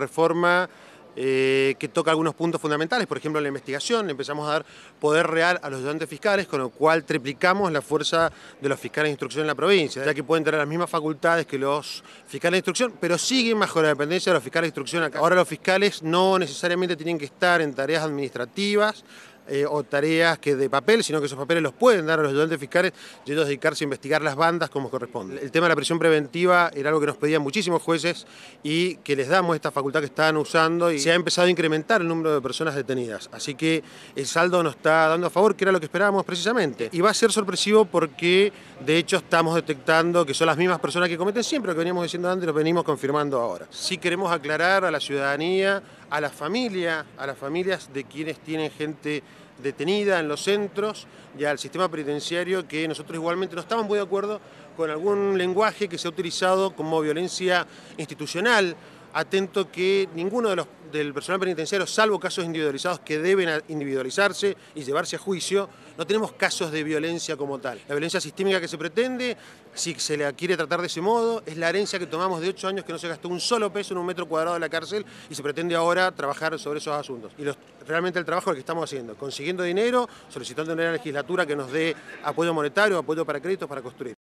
reforma eh, que toca algunos puntos fundamentales, por ejemplo la investigación, le empezamos a dar poder real a los ayudantes fiscales, con lo cual triplicamos la fuerza de los fiscales de instrucción en la provincia, ya que pueden tener las mismas facultades que los fiscales de instrucción, pero siguen bajo la dependencia de los fiscales de instrucción acá. Ahora los fiscales no necesariamente tienen que estar en tareas administrativas, eh, o tareas que de papel, sino que esos papeles los pueden dar a los ayudantes fiscales y ellos dedicarse a investigar las bandas como corresponde. El tema de la prisión preventiva era algo que nos pedían muchísimos jueces y que les damos esta facultad que estaban usando y se ha empezado a incrementar el número de personas detenidas. Así que el saldo nos está dando a favor, que era lo que esperábamos precisamente. Y va a ser sorpresivo porque de hecho estamos detectando que son las mismas personas que cometen siempre lo que veníamos diciendo antes, lo venimos confirmando ahora. Sí queremos aclarar a la ciudadanía a la familia, a las familias de quienes tienen gente detenida en los centros y al sistema penitenciario que nosotros igualmente no estamos muy de acuerdo con algún lenguaje que se ha utilizado como violencia institucional atento que ninguno de los, del personal penitenciario, salvo casos individualizados que deben individualizarse y llevarse a juicio, no tenemos casos de violencia como tal. La violencia sistémica que se pretende, si se la quiere tratar de ese modo, es la herencia que tomamos de ocho años que no se gastó un solo peso en un metro cuadrado de la cárcel y se pretende ahora trabajar sobre esos asuntos. Y realmente el trabajo que estamos haciendo, consiguiendo dinero, solicitando una la legislatura que nos dé apoyo monetario, apoyo para créditos para construir.